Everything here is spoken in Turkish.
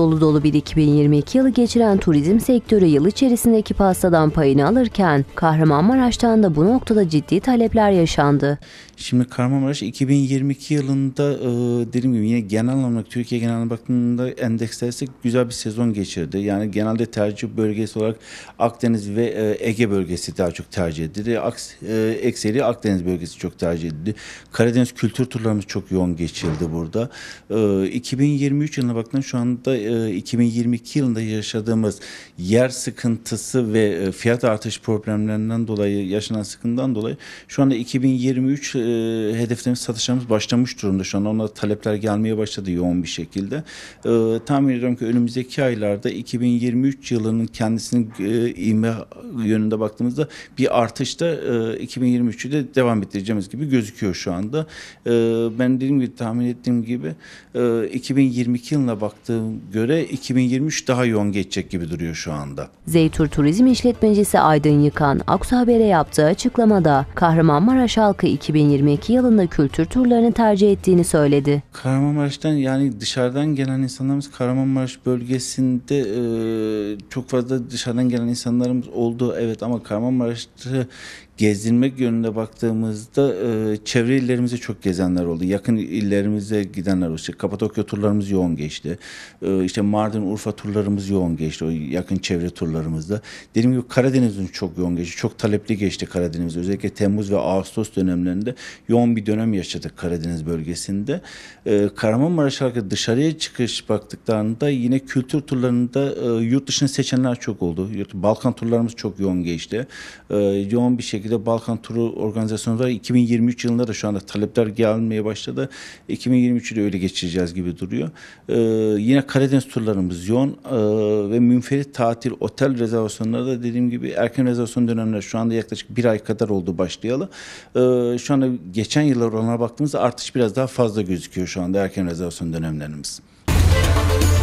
dolu dolu bir 2022 yılı geçiren turizm sektörü yıl içerisindeki pastadan payını alırken Kahramanmaraş'tan da bu noktada ciddi talepler yaşandı. Şimdi Kahramanmaraş 2022 yılında e, dediğim gibi yine genel olarak Türkiye genel baktığında endekslerse güzel bir sezon geçirdi. Yani genelde tercih bölgesi olarak Akdeniz ve e, Ege bölgesi daha çok tercih edildi. E, ekseri Akdeniz bölgesi çok tercih edildi. Karadeniz kültür turlarımız çok yoğun geçildi burada. 2023 yılına baktığında şu anda 2022 e, yılında yaşadığımız yer sıkıntısı ve e, fiyat artış problemlerinden dolayı yaşanan sıkıntıdan dolayı şu anda 2023 e, hedeflerimiz satışlarımız başlamış durumda. Şu anda ona talepler gelmeye başladı yoğun bir şekilde. tahmin ediyorum ki önümüzdeki aylarda 2023 yılının kendisinin ime yönünde baktığımızda bir artışta e, 2023'ü de devam ettireceğimiz gibi gözüküyor şu anda. ben dediğim gibi tahmin ettiğim gibi 2022 yılına baktığım göz göre 2023 daha yoğun geçecek gibi duruyor şu anda. Zeytur Turizm İşletmecisi Aydın Yıkan, Aksu Haber'e yaptığı açıklamada Kahramanmaraş halkı 2022 yılında kültür turlarını tercih ettiğini söyledi. Kahramanmaraş'tan yani dışarıdan gelen insanlarımız Kahramanmaraş bölgesinde e, çok fazla dışarıdan gelen insanlarımız oldu evet ama Kahramanmaraş'ı gezdirmek yönünde baktığımızda e, çevre illerimize çok gezenler oldu. Yakın illerimize gidenler oldu. İşte Kapadokya turlarımız yoğun geçti. E, işte Mardin, Urfa turlarımız yoğun geçti. O yakın çevre turlarımızda. Dediğim gibi Karadeniz'in çok yoğun geçti. Çok talepli geçti Karadeniz. Özellikle Temmuz ve Ağustos dönemlerinde yoğun bir dönem yaşadık Karadeniz bölgesinde. Ee, Kahramanmaraş halkı dışarıya çıkış baktıklarında yine kültür turlarında e, yurt dışını seçenler çok oldu. Yurt, Balkan turlarımız çok yoğun geçti. E, yoğun bir şekilde Balkan turu organizasyonu var. 2023 yılında da şu anda talepler gelmeye başladı. 2023'ü de öyle geçireceğiz gibi duruyor. E, yine Karadeniz Karadeniz turlarımız yoğun e, ve münferit tatil otel rezervasyonları da dediğim gibi erken rezervasyon dönemleri şu anda yaklaşık bir ay kadar oldu başlayalı. E, şu anda geçen yıllar oranlara baktığımızda artış biraz daha fazla gözüküyor şu anda erken rezervasyon dönemlerimiz. Müzik